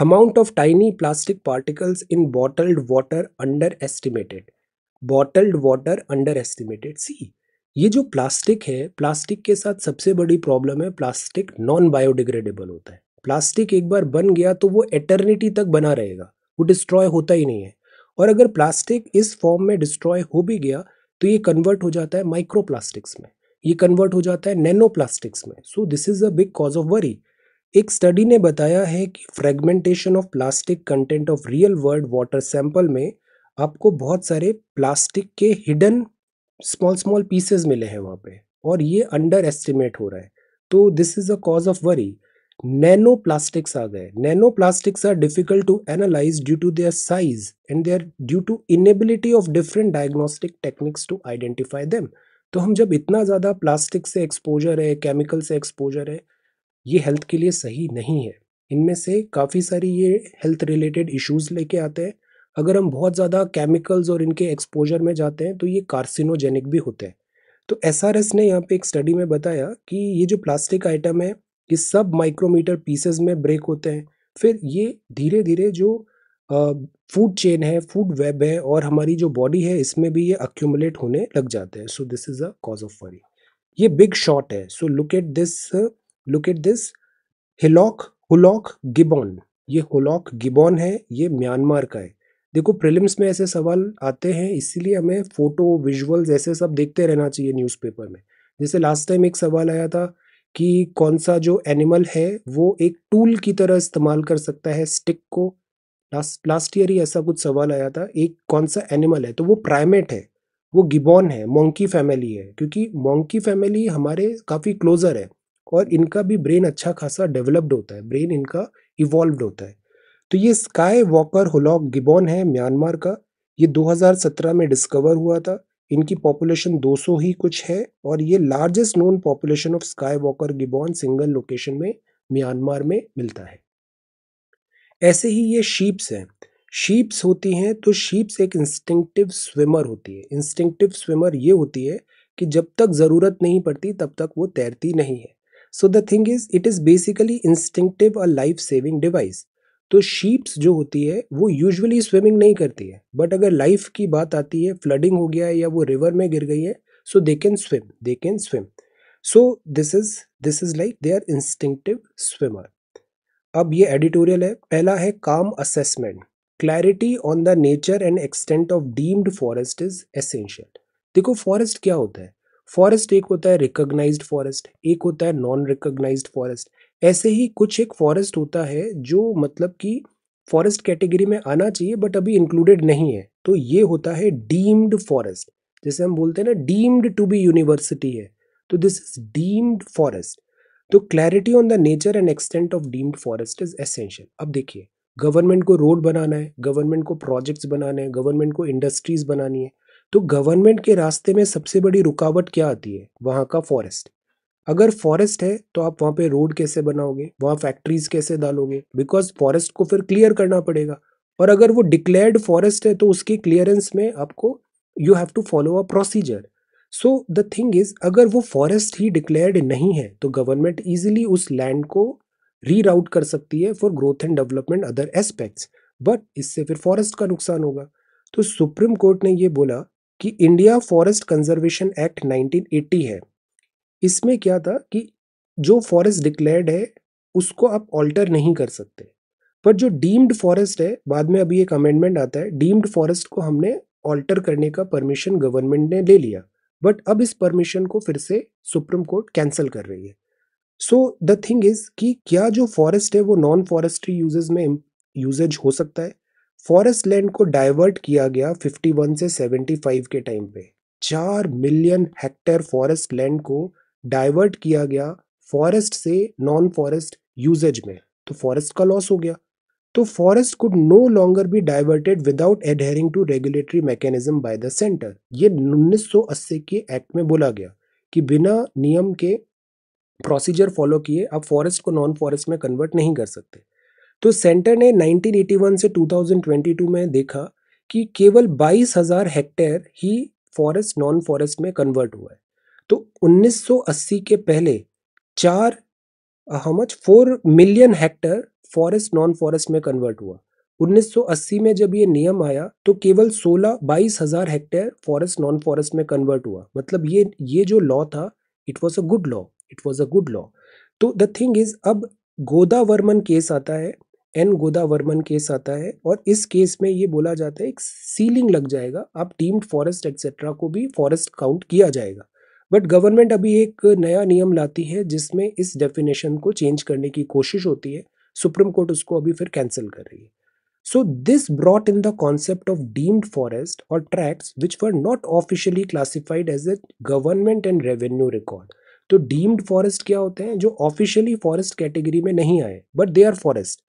amount of tiny plastic particles in bottled water underestimated bottled water underestimated see ये जो plastic है plastic के साथ सबसे बड़ी problem है plastic non biodegradable होता है प्लास्टिक एक बार बन गया तो वो एटर्निटी तक बना रहेगा वो डिस्ट्रॉय होता ही नहीं है और अगर प्लास्टिक इस फॉर्म में डिस्ट्रॉय हो भी गया तो ये कन्वर्ट हो जाता है माइक्रो प्लास्टिक्स में ये कन्वर्ट हो जाता है नैनो प्लास्टिक्स में so this is a big cause of worry एक स्टडी ने बताया है कि fragmentation of plastic content of real world water sample में आपको बहुत सारे प्लास्टिक के हिडन स्मॉल स्मॉल पीसेस मिले हैं वहाँ पे और ये अंडर एस्टिमेट हो रहा है तो this is a cause of worry nano plastics आ गए nano plastics are difficult to analyse due to their size and their due to inability of different diagnostic techniques to identify them तो हम जब इतना ज़्यादा प्लास्टिक से exposure है chemical से एक्सपोजर है ये हेल्थ के लिए सही नहीं है इनमें से काफ़ी सारी ये हेल्थ रिलेटेड इश्यूज लेके आते हैं अगर हम बहुत ज़्यादा केमिकल्स और इनके एक्सपोजर में जाते हैं तो ये कार्सिनोजेनिक भी होते हैं तो एस ने यहाँ पे एक स्टडी में बताया कि ये जो प्लास्टिक आइटम है कि सब माइक्रोमीटर पीसेज में ब्रेक होते हैं फिर ये धीरे धीरे जो फूड चेन है फूड वेब है और हमारी जो बॉडी है इसमें भी ये अक्यूमुलेट होने लग जाते हैं so this is a cause of worry ये बिग शॉट है so look at this look at this hillock hoolock gibbon ये हुलॉक गिबॉन है ये म्यांमार का है देखो प्रिलिम्स में ऐसे सवाल आते हैं इसीलिए हमें फ़ोटो विजुअल्स ऐसे सब देखते रहना चाहिए न्यूज़पेपर में जैसे लास्ट टाइम एक सवाल आया था कि कौन सा जो एनिमल है वो एक टूल की तरह इस्तेमाल कर सकता है स्टिक को लास्ट लास्ट ईयर ही ऐसा कुछ सवाल आया था एक कौन सा एनिमल है तो वो प्राइमेट है वो गिबॉन है मोंकी फैमिली है क्योंकि मोंकी फैमिली हमारे काफ़ी क्लोज़र है और इनका भी ब्रेन अच्छा खासा डेवलप्ड होता है ब्रेन इनका इवॉल्व होता है तो ये स्काई वॉकर होलॉक गिबॉन है म्यांमार का ये 2017 में डिस्कवर हुआ था इनकी पॉपुलेशन 200 ही कुछ है और ये largest known population of skywalker gibbon single location में म्यांमार में मिलता है ऐसे ही ये शीप्स हैं शीप्स होती हैं तो शीप्स एक इंस्टिंक्टिव स्विमर होती है इंस्टिंक्टिव स्विमर ये होती है कि जब तक ज़रूरत नहीं पड़ती तब तक वो तैरती नहीं है so the thing is it is basically instinctive a life saving device तो शीप्स जो होती है वो यूजुअली स्विमिंग नहीं करती है बट अगर लाइफ की बात आती है फ्लडिंग हो गया है या वो रिवर में गिर गई है so they can swim they can swim so this is this is like they are instinctive swimmer अब ये एडिटोरियल है पहला है काम assessment clarity on the nature and extent of deemed forest is essential देखो फॉरेस्ट क्या होता है फॉरेस्ट एक होता है रिकोगनाइज फॉरेस्ट एक होता है नॉन रिकोगनाइज फॉरेस्ट ऐसे ही कुछ एक फॉरेस्ट होता है जो मतलब कि फॉरेस्ट कैटेगरी में आना चाहिए बट अभी इंक्लूडेड नहीं है तो ये होता है डीम्ड फॉरेस्ट जैसे हम बोलते हैं ना डीम्ड टू बी यूनिवर्सिटी है तो दिस इज डीम्ड फॉरेस्ट तो clarity on the nature and extent of deemed forest is essential अब देखिए गवर्नमेंट को रोड बनाना है गवर्नमेंट को प्रोजेक्ट्स बनाना है गवर्नमेंट को इंडस्ट्रीज बनानी है तो गवर्नमेंट के रास्ते में सबसे बड़ी रुकावट क्या आती है वहाँ का फॉरेस्ट अगर फॉरेस्ट है तो आप वहाँ पे रोड कैसे बनाओगे वहाँ फैक्ट्रीज कैसे डालोगे बिकॉज फॉरेस्ट को फिर क्लियर करना पड़ेगा और अगर वो डिक्लेयर्ड फॉरेस्ट है तो उसकी क्लियरेंस में आपको you have to follow a procedure so the thing is अगर वो फॉरेस्ट ही डिक्लेयर्ड नहीं है तो गवर्नमेंट ईजिली उस लैंड को रीराउट कर सकती है for growth and development other aspects but इससे फिर फॉरेस्ट का नुकसान होगा तो सुप्रीम कोर्ट ने ये बोला कि इंडिया फॉरेस्ट कंजर्वेशन एक्ट 1980 है इसमें क्या था कि जो फॉरेस्ट डिक्लेयर्ड है उसको आप ऑल्टर नहीं कर सकते पर जो डीम्ड फॉरेस्ट है बाद में अभी एक अमेंडमेंट आता है डीम्ड फॉरेस्ट को हमने ऑल्टर करने का परमिशन गवर्नमेंट ने ले लिया बट अब इस परमिशन को फिर से सुप्रीम कोर्ट कैंसिल कर रही है सो द थिंग इज़ कि क्या जो फॉरेस्ट है वो नॉन फॉरेस्ट्री यूजेज में यूजेज हो सकता है फॉरेस्ट लैंड को डाइवर्ट किया गया 51 से 75 के टाइम पे चार मिलियन हेक्टेयर फॉरेस्ट लैंड को डाइवर्ट किया गया फॉरेस्ट से नॉन फॉरेस्ट यूजेज में तो फॉरेस्ट का लॉस हो गया तो forest could no longer be diverted without adhering to regulatory mechanism by the centre ये 1980 के एक्ट में बोला गया कि बिना नियम के प्रोसीजर फॉलो किए आप फॉरेस्ट को नॉन फॉरेस्ट में कन्वर्ट नहीं कर सकते तो सेंटर ने 1981 से 2022 में देखा कि केवल 22,000 हेक्टेयर ही फॉरेस्ट नॉन फॉरेस्ट में कन्वर्ट हुआ है तो 1980 के पहले चार how four million hectare forest non forest में कन्वर्ट हुआ 1980 में जब ये नियम आया तो केवल 16 बाईस हजार हेक्टेयर फॉरेस्ट नॉन फॉरेस्ट में कन्वर्ट हुआ मतलब ये ये जो लॉ था it was a good law it was a good law तो द थिंग इज अब गोदावर्मन केस आता है एन गोदावर्मन केस आता है और इस केस में ये बोला जाता है एक सीलिंग लग जाएगा आप डीम्ड फॉरेस्ट एक्सेट्रा को भी फॉरेस्ट काउंट किया जाएगा बट गवर्नमेंट अभी एक नया नियम लाती है जिसमें इस डेफिनेशन को चेंज करने की कोशिश होती है सुप्रीम कोर्ट उसको अभी फिर कैंसिल कर रही है so this brought in the concept of deemed forest और tracts which were not officially classified as a government and revenue record तो डीम्ड फॉरेस्ट क्या होते हैं जो ऑफिशियली फॉरेस्ट कैटेगरी में नहीं आए but they are forest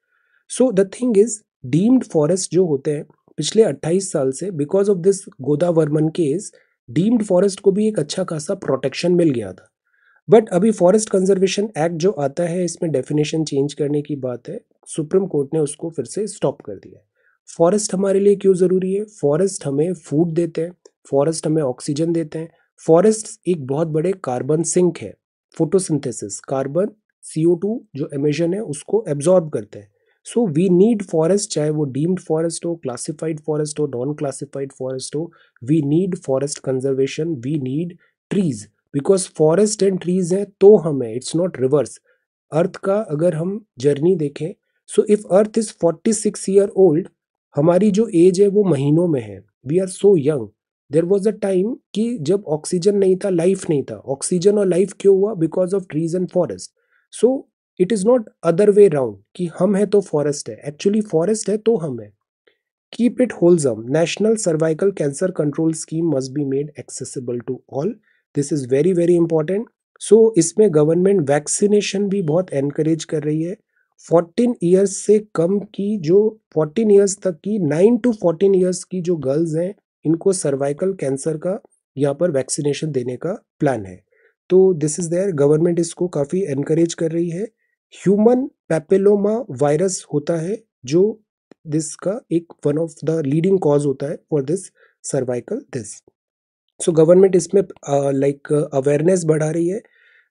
so the thing is deemed forest जो होते हैं पिछले 28 साल से because of this Godavarman case deemed forest को भी एक अच्छा खासा प्रोटेक्शन मिल गया था बट अभी फॉरेस्ट कंजर्वेशन एक्ट जो आता है इसमें डेफिनेशन चेंज करने की बात है सुप्रीम कोर्ट ने उसको फिर से स्टॉप कर दिया फॉरेस्ट हमारे लिए क्यों ज़रूरी है फॉरेस्ट हमें फूड देते हैं फॉरेस्ट हमें ऑक्सीजन देते हैं फॉरेस्ट एक बहुत बड़े कार्बन सिंक है फोटोसिंथेसिस कार्बन सीओ टू जो एमिशन है उसको एब्जॉर्ब करते हैं सो वी नीड फॉरेस्ट चाहे वो डीम्ड फॉरेस्ट हो क्लासिफाइड फॉरेस्ट हो नॉन क्लासिफाइड फॉरेस्ट हो we need forest conservation we need trees because forest and trees हैं तो हमें इट्स नॉट रिवर्स अर्थ का अगर हम जर्नी देखें so if earth is 46 year old हमारी जो एज है वो महीनों में है we are so young there was a time कि जब ऑक्सीजन नहीं था लाइफ नहीं था ऑक्सीजन और लाइफ क्यों हुआ because of trees and forest so it is not other way round कि हम तो है तो फॉरेस्ट है एक्चुअली फॉरेस्ट है तो हम है keep it wholesome national cervical cancer control scheme must be made accessible to all this is very very important so इसमें गवर्नमेंट वैक्सीनेशन भी बहुत एनकरेज कर रही है 14 ईयर्स से कम की जो 14 ईयर्स तक की 9 टू 14 ईयर्स की जो गर्ल्स हैं इनको सर्वाइकल कैंसर का यहाँ पर वैक्सीनेशन देने का प्लान है तो दिस इज़ देयर गवर्नमेंट इसको काफ़ी एनकरेज कर रही है ह्यूमन पेपेलोमा वायरस होता है जो दिस का एक one of the leading cause होता है for this cervical this so government इसमें लाइक अवेयरनेस बढ़ा रही है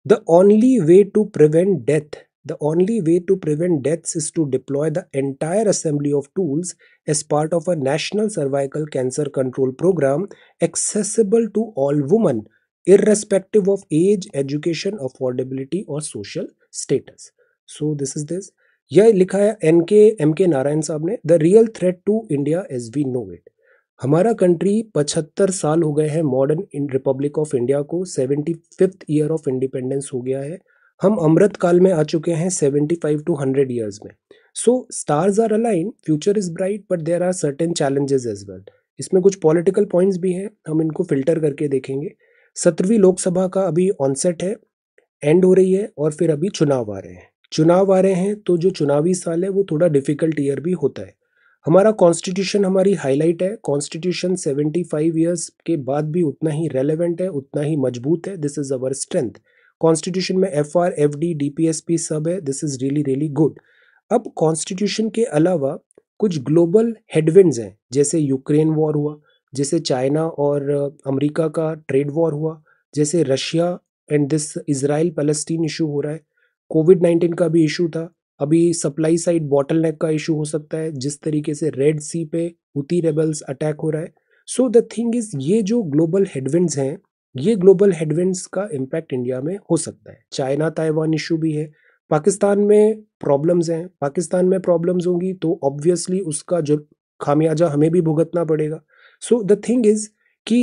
the only way to prevent death the only way to prevent death is to deploy the entire assembly of tools as part of a national cervical cancer control programme accessible to all woman irrespective of age education affordability और social status so this is this यह लिखा है N के M के नारायण साहब ने the real threat to India as we know it हमारा country पचहत्तर साल हो गए हैं मॉडर्न रिपब्लिक ऑफ इंडिया को seventy fifth year of independence हो गया है हम अमृत काल में आ चुके हैं seventy five to hundred years में so stars are align future is bright but there are certain challenges as well इसमें कुछ पॉलिटिकल पॉइंट्स भी हैं हम इनको फिल्टर करके देखेंगे सत्रहवीं लोकसभा का अभी ऑनसेट है एंड हो रही है और फिर अभी चुनाव आ रहे हैं चुनाव आ रहे हैं तो जो चुनावी साल है वो थोड़ा डिफिकल्ट ईयर भी होता है हमारा कॉन्स्टिट्यूशन हमारी हाईलाइट है कॉन्स्टिट्यूशन 75 ईयर्स के बाद भी उतना ही रेलेवेंट है उतना ही मजबूत है this is our strength constitution में F R F D D P S P सब है this is really really good अब कॉन्स्टिट्यूशन के अलावा कुछ ग्लोबल हेडविंड्स हैं जैसे यूक्रेन वॉर हुआ जैसे चाइना और अमेरिका का ट्रेड वॉर हुआ जैसे Russia and this Israel Palestine issue हो रहा है कोविड नाइन्टीन का भी इशू था अभी सप्लाई साइड बॉटल नेक का इशू हो सकता है जिस तरीके से रेड सी पे उती रेबल्स अटैक हो रहा है सो द थिंग इज ये जो ग्लोबल हेडविंड्स हैं ये ग्लोबल हेडविंड्स का इम्पैक्ट इंडिया में हो सकता है चाइना ताइवान इशू भी है पाकिस्तान में प्रॉब्लम्स हैं पाकिस्तान में प्रॉब्लम्स होंगी तो ऑब्वियसली उसका जो खामियाजा हमें भी भुगतना पड़ेगा सो द थिंग इज़ कि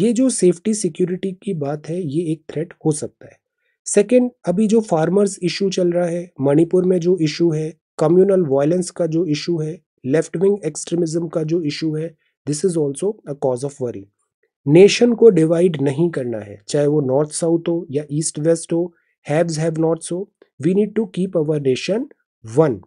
ये जो सेफ्टी सिक्योरिटी की बात है ये एक थ्रेट हो सकता है सेकेंड अभी जो फार्मर्स इशू चल रहा है मणिपुर में जो इशू है कम्युनल वायलेंस का जो इशू है लेफ्ट विंग एक्सट्रीमिज्म का जो इशू है this is also a cause of worry nation को डिवाइड नहीं करना है चाहे वो नॉर्थ साउथ हो या ईस्ट वेस्ट हो haves have not so we need to keep our nation one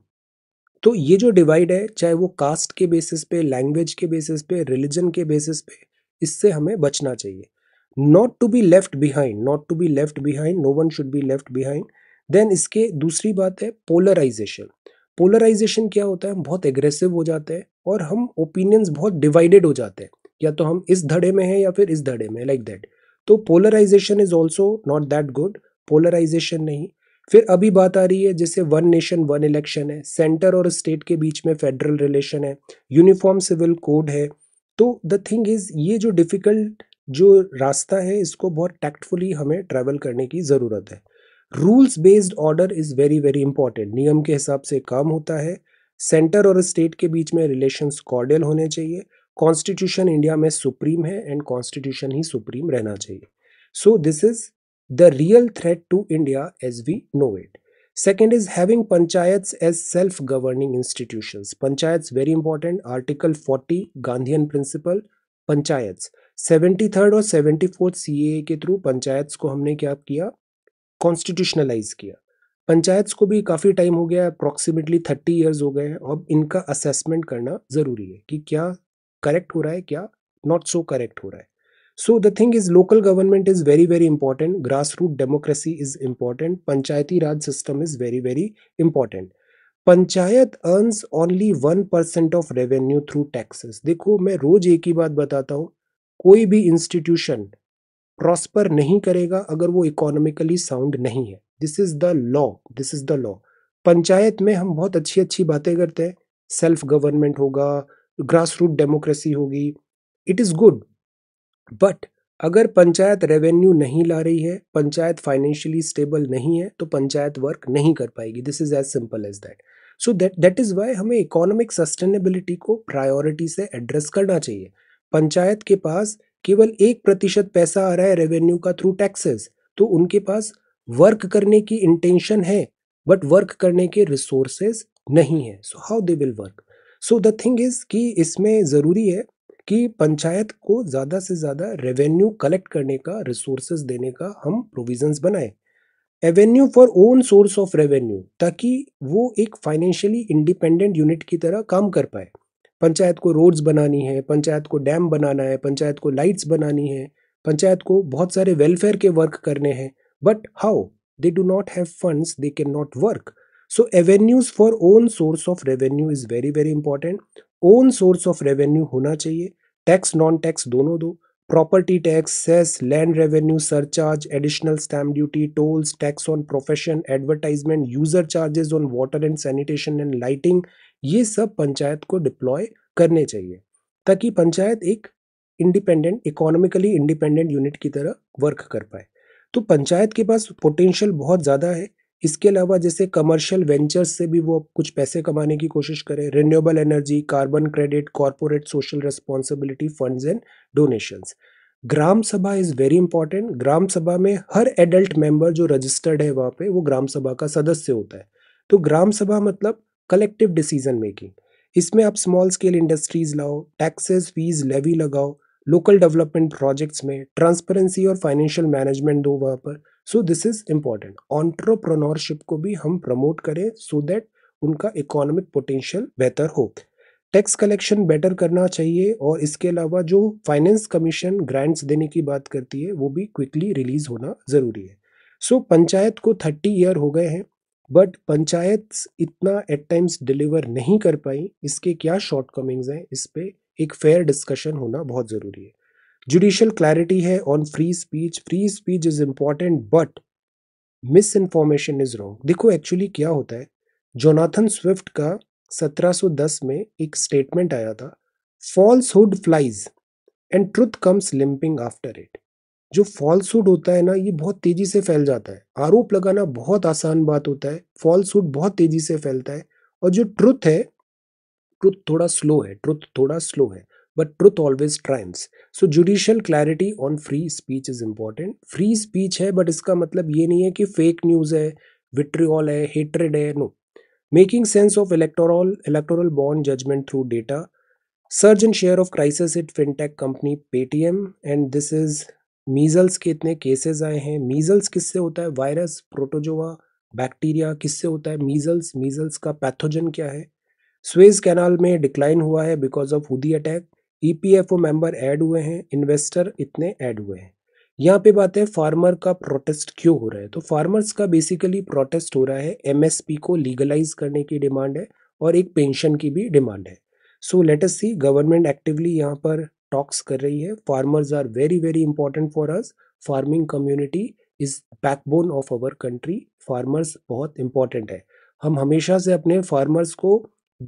तो ये जो डिवाइड है चाहे वो कास्ट के बेसिस पे लैंग्वेज के बेसिस पे रिलीजन के बेसिस पे इससे हमें बचना चाहिए not to be left behind not to be left behind no one should be left behind then इसके दूसरी बात है पोलराइजेशन पोलराइजेशन क्या होता है हम बहुत एग्रेसिव हो जाते हैं और हम ओपिनियंस बहुत डिवाइडेड हो जाते हैं या तो हम इस धड़े में हैं या फिर इस धड़े में लाइक दैट तो polarisation is also not that good polarisation नहीं फिर अभी बात आ रही है जैसे वन नेशन वन इलेक्शन है सेंटर और स्टेट के बीच में फेडरल रिलेशन है यूनिफॉर्म सिविल कोड है तो द थिंग इज़ ये जो डिफ़िकल्ट जो रास्ता है इसको बहुत टैक्टफुली हमें ट्रैवल करने की ज़रूरत है rules based order is very very important नियम के हिसाब से काम होता है सेंटर और स्टेट के बीच में रिलेशंस कॉर्डियल होने चाहिए कॉन्स्टिट्यूशन इंडिया में सुप्रीम है एंड कॉन्स्टिट्यूशन ही सुप्रीम रहना चाहिए so this is the real threat to India as we know it second is having panchayat as self governing institution panchayat very important article forty Gandhi principle panchayats seventy third और seventy fourth C के through panchayat को हमने क्या किया constitutionalise किया पंचायत को भी काफ़ी टाइम हो गया अप्रॉक्सीमेटली थर्टी ईयर्स हो गए हैं अब इनका असेसमेंट करना ज़रूरी है कि क्या करेक्ट हो रहा है क्या नॉट सो करेक्ट हो रहा है so the thing is local government is very very important grass root democracy is important panchayati raj system is very very important panchayat earns only one percent of revenue through taxes देखो मैं रोज एक ही बात बताता हूँ कोई भी इंस्टीट्यूशन प्रॉस्पर नहीं करेगा अगर वो इकोनॉमिकली साउंड नहीं है this is the law this is the law panchayat में हम बहुत अच्छी अच्छी बातें करते हैं सेल्फ गवर्नमेंट होगा ग्रास रूट डेमोक्रेसी होगी इट इज़ गुड बट अगर पंचायत रेवेन्यू नहीं ला रही है पंचायत फाइनेंशियली स्टेबल नहीं है तो पंचायत वर्क नहीं कर पाएगी this is as simple as that so that that is why हमें इकोनॉमिक सस्टेनेबिलिटी को प्रायोरिटी से एड्रेस करना चाहिए पंचायत के पास केवल एक प्रतिशत पैसा आ रहा है रेवेन्यू का थ्रू टैक्सेस तो उनके पास वर्क करने की इंटेंशन है बट वर्क करने के रिसोर्सेज नहीं है so how they will work so the thing is कि इसमें ज़रूरी है कि पंचायत को ज़्यादा से ज़्यादा रेवेन्यू कलेक्ट करने का रिसोर्सेज देने का हम प्रोविजंस बनाए avenue for own source of revenue ताकि वो एक फाइनेंशियली इंडिपेंडेंट यूनिट की तरह काम कर पाए पंचायत को रोड्स बनानी है पंचायत को डैम बनाना है पंचायत को लाइट्स बनानी है पंचायत को बहुत सारे वेलफेयर के वर्क करने हैं but how they do not have funds they can not work so avenues for own source of revenue is very very important own source of revenue होना चाहिए टैक्स नॉन टैक्स दोनों दो property tax cess land revenue surcharge additional stamp duty tolls tax on profession advertisement user charges on water and sanitation and lighting ये सब पंचायत को deploy करने चाहिए ताकि पंचायत एक इंडिपेंडेंट इकोनॉमिकली इंडिपेंडेंट यूनिट की तरह वर्क कर पाए तो पंचायत के पास पोटेंशियल बहुत ज़्यादा है इसके अलावा जैसे कमर्शियल वेंचर्स से भी वो कुछ पैसे कमाने की कोशिश करें renewable energy carbon credit corporate social responsibility funds and donations gram sabha is very important gram sabha में हर एडल्ट मेंबर जो रजिस्टर्ड है वहाँ पे वो ग्राम सभा का सदस्य होता है तो ग्राम सभा मतलब कलेक्टिव डिसीजन मेकिंग इसमें आप स्मॉल स्केल इंडस्ट्रीज लाओ टैक्सेस फीस लेवी लगाओ लोकल डेवलपमेंट प्रोजेक्ट्स में ट्रांसपेरेंसी और फाइनेंशियल मैनेजमेंट दो वहाँ पर so this is important entrepreneurship को भी हम प्रमोट करें सो so दैट उनका इकोनॉमिक पोटेंशियल बेहतर हो टैक्स कलेक्शन बेटर करना चाहिए और इसके अलावा जो फाइनेंस कमीशन ग्रांट्स देने की बात करती है वो भी क्विकली रिलीज होना ज़रूरी है सो so, पंचायत को थर्टी ईयर हो गए हैं बट पंचायत इतना एट टाइम्स डिलीवर नहीं कर पाई इसके क्या शॉर्टकमिंग्स हैं इस पर एक फेयर डिस्कशन होना बहुत ज़रूरी है जुडिशल क्लैरिटी है on free speech free speech is important but misinformation is wrong देखो एक्चुअली क्या होता है जोनाथन स्विफ्ट का 1710 में एक स्टेटमेंट आया था falsehood flies and truth comes limping after it जो फॉल्सूड होता है ना ये बहुत तेजी से फैल जाता है आरोप लगाना बहुत आसान बात होता है फॉल्सूड बहुत तेजी से फैलता है और जो ट्रुथ है ट्रुथ थोड़ा स्लो है ट्रुथ थोड़ा स्लो है but truth always triumphs so judicial clarity on free speech is important free speech है बट इसका मतलब ये नहीं है कि फेक न्यूज़ है विट्रीऑल है हेट्रेड है no making sense of electoral electoral bond judgment through data surge in share of crisis it fintech company Paytm and this is measles के इतने केसेस आए हैं मीज़ल्स किससे होता है वायरस प्रोटोजोआ बैक्टीरिया किससे होता है मीज़ल्स मीज़ल्स का पैथोजन क्या है स्वेज कैनाल में डिक्लाइन हुआ है because of Houthi attack EPFO member add हुए हैं इन्वेस्टर इतने ऐड हुए हैं यहाँ पे बात है फार्मर का प्रोटेस्ट क्यों हो रहा है तो फार्मर्स का बेसिकली प्रोटेस्ट हो रहा है एमएसपी को लीगलाइज करने की डिमांड है और एक पेंशन की भी डिमांड है so let us see government actively यहाँ पर टॉक्स कर रही है farmers are very very important for us farming community is backbone of our country farmers बहुत इंपॉर्टेंट है हम हमेशा से अपने फार्मर्स को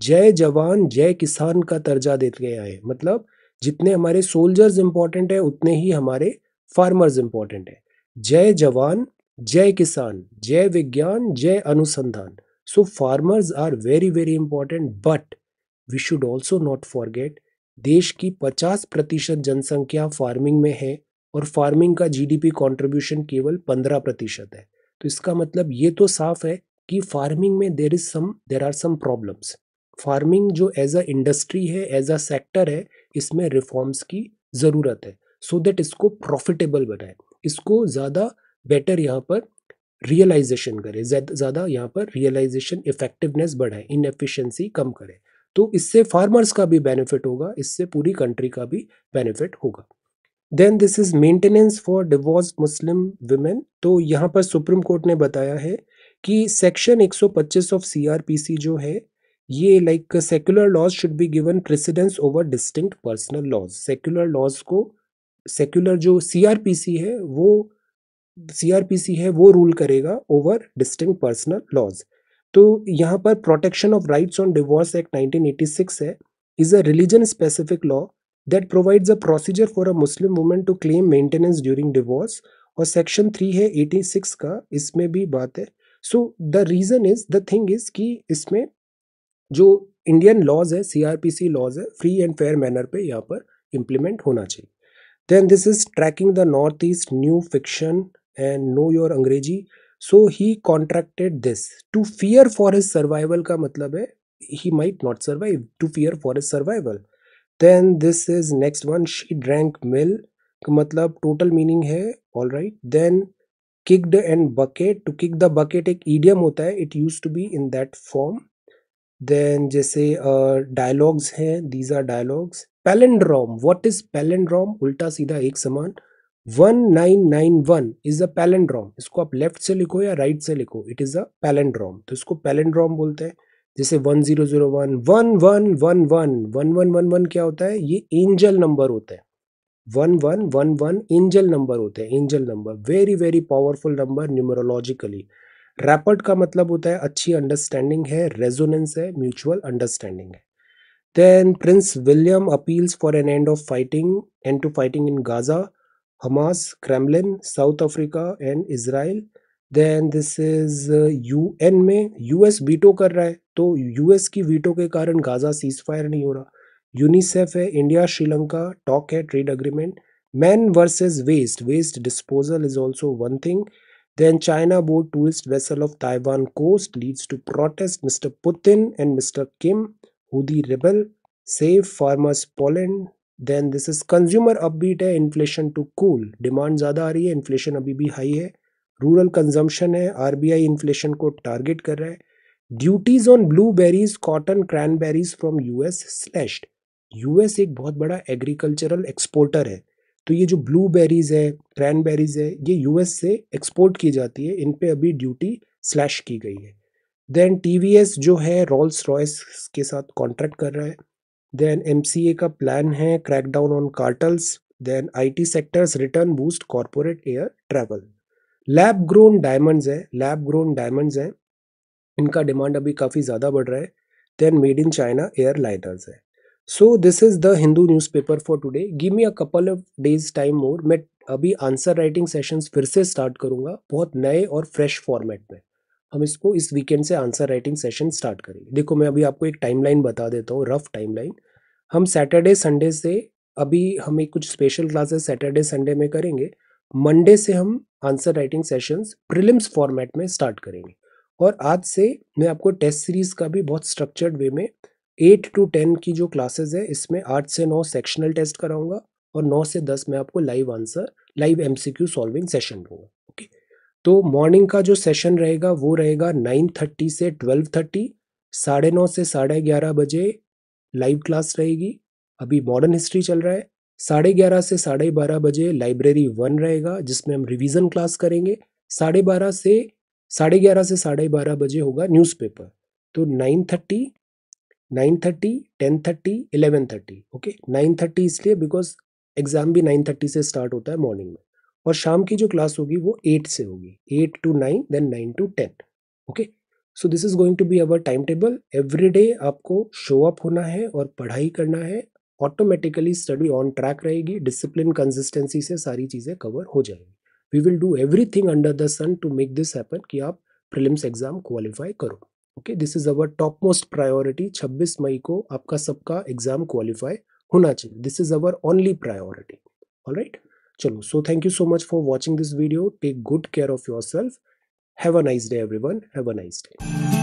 जय जवान जय किसान का दर्जा देते हैं मतलब जितने हमारे सोल्जर्स इंपॉर्टेंट है उतने ही हमारे फार्मर्स इंपॉर्टेंट है जय जवान जय किसान जय विज्ञान जय अनुसंधान so farmers are very very important but we should also not forget देश की 50 प्रतिशत जनसंख्या फार्मिंग में है और फार्मिंग का जीडीपी कंट्रीब्यूशन केवल 15 प्रतिशत है तो इसका मतलब ये तो साफ है कि फार्मिंग में there is some there are some problems farming जो एज अ इंडस्ट्री है एज अ सेक्टर है इसमें रिफॉर्म्स की ज़रूरत है सो so दैट इसको प्रॉफिटेबल बनाए इसको ज़्यादा बेटर यहाँ पर रियलाइजेशन करें ज़्यादा यहाँ पर रियलाइजेशन इफेक्टिवनेस बढ़ाए इनएफिशिएंसी कम करें तो इससे फार्मर्स का भी बेनिफिट होगा इससे पूरी कंट्री का भी बेनिफिट होगा then this is maintenance for divorce Muslim women तो यहाँ पर सुप्रीम कोर्ट ने बताया है कि सेक्शन 125 ऑफ सीआरपीसी जो है ये like secular laws should be given precedence over distinct personal laws secular laws को सेक्युलर जो सीआरपीसी है वो सीआरपीसी है वो रूल करेगा ओवर डिस्टिंक्ट पर्सनल लॉज तो यहाँ पर protection of rights on divorce act 1986 है is a religion specific law that provides a procedure for a Muslim women to claim maintenance during divorce और सेक्शन थ्री है eighty six का इसमें भी बात है so the reason is the thing is कि इसमें जो इंडियन लॉज है सी लॉज है फ्री एंड फेयर मैनर पर यहाँ पर इम्प्लीमेंट होना चाहिए then this is trekking the north east new fiction and know your अंग्रेजी so he contracted this to fear for his survival का मतलब है he might not survive to fear for his survival then this is next one she drank milk मतलब total meaning है all right then kicked and bucket to kick the bucket एक idiom होता है it use to be in that form then जैसे dialogues हैं these are dialogues palindrome what is palindrome उल्टा सीधा एक समान 1991 इज अ पैलेंड्रॉम इसको आप लेफ्ट से लिखो या राइट right से लिखो इट इज अ पैलेंड्रॉम तो इसको पैलेंड्रॉम बोलते हैं जैसे one zero zero one one one one one one one one one क्या होता है ये एंजल नंबर होता है one one one one angel number होते हैं angel number very very powerful number numerologically rapport का मतलब होता है अच्छी अंडरस्टैंडिंग है रेजोनेंस है म्यूचुअल अंडरस्टैंडिंग है then Prince William appeals for an end of fighting end to fighting in Gaza Hamas, Kremlin, South Africa and Israel. Then this is UN uh, में US veto कर रहा है तो US की veto के कारण Gaza seize नहीं हो रहा यूनिसेफ है इंडिया श्रीलंका टॉक है trade agreement man versus waste waste disposal is also one thing then China board tourist vessel off Taiwan coast leads to protest mister Putin and mister Kim Houthi rebel safe farmers Poland then this is consumer upbeat है inflation to cool demand ज़्यादा आ रही है inflation अभी भी high है rural consumption है RBI inflation को टारगेट कर रहा है duties on blueberries cotton cranberries from US slashed US एक बहुत बड़ा एग्रीकल्चरल एक्सपोर्टर है तो ये जो ब्लूबेरीज है क्रैनबेरीज है ये यूएस से एक्सपोर्ट की जाती है इन पे अभी ड्यूटी स्लैश की गई है देन टीवीएस जो है रोल्स रॉयस के साथ कॉन्ट्रैक्ट कर रहा है देन ए का प्लान है crackdown on cartels then tea sectors return boost corporate air travel lab grown diamonds है लैब ग्रोन डायमंड्स हैं इनका डिमांड अभी काफ़ी ज़्यादा बढ़ रहा है then made in China airliners है so this is the Hindu newspaper for today give me a couple of days time more मैं अभी आंसर राइटिंग सेशंस फिर से स्टार्ट करूँगा बहुत नए और फ्रेश फॉर्मेट में हम इसको इस वीकेंड से आंसर राइटिंग सेशन स्टार्ट करेंगे देखो मैं अभी आपको एक टाइमलाइन बता देता हूँ रफ टाइमलाइन हम सैटरडे संडे से अभी हम एक कुछ स्पेशल क्लासेस सैटरडे संडे में करेंगे मंडे से हम answer writing sessions prelims format में स्टार्ट करेंगे और आज से मैं आपको टेस्ट सीरीज़ का भी बहुत स्ट्रक्चर्ड वे में एट टू टेन की जो क्लासेज है इसमें आठ से नौ सेक्शनल टेस्ट कराऊंगा और नौ से दस मैं आपको live answer live M solving session दूंगा तो मॉर्निंग का जो सेशन रहेगा वो रहेगा नाइन थर्टी से ट्वेल्व थर्टी साढ़े नौ से साढ़े ग्यारह बजे लाइव क्लास रहेगी अभी मॉडर्न हिस्ट्री चल रहा है साढ़े ग्यारह से साढ़े बारह बजे लाइब्रेरी वन रहेगा जिसमें हम रिवीजन क्लास करेंगे साढ़े बारह से साढ़े ग्यारह से साढ़े बारह बजे होगा न्यूज़पेपर तो nine thirty nine thirty ten thirty eleven thirty okay nine thirty इसलिए बिकॉज एग्ज़ाम भी नाइन थर्टी से स्टार्ट होता है मॉर्निंग में और शाम की जो क्लास होगी वो एट से होगी eight to nine then nine to ten okay so this is going to be our time table every day आपको शो अप होना है और पढ़ाई करना है ऑटोमेटिकली स्टडी ऑन ट्रैक रहेगी डिसिप्लिन कंसिस्टेंसी से सारी चीज़ें कवर हो जाएंगी we will do everything under the sun to make this happen कि आप प्रिलिम्स एग्जाम क्वालिफाई करो okay this is our top most priority 26 मई को आपका सबका एग्जाम क्वालिफाई होना चाहिए this is our only priority all right चलो so thank you so much for watching this video take good care of yourself have a nice day everyone have a nice day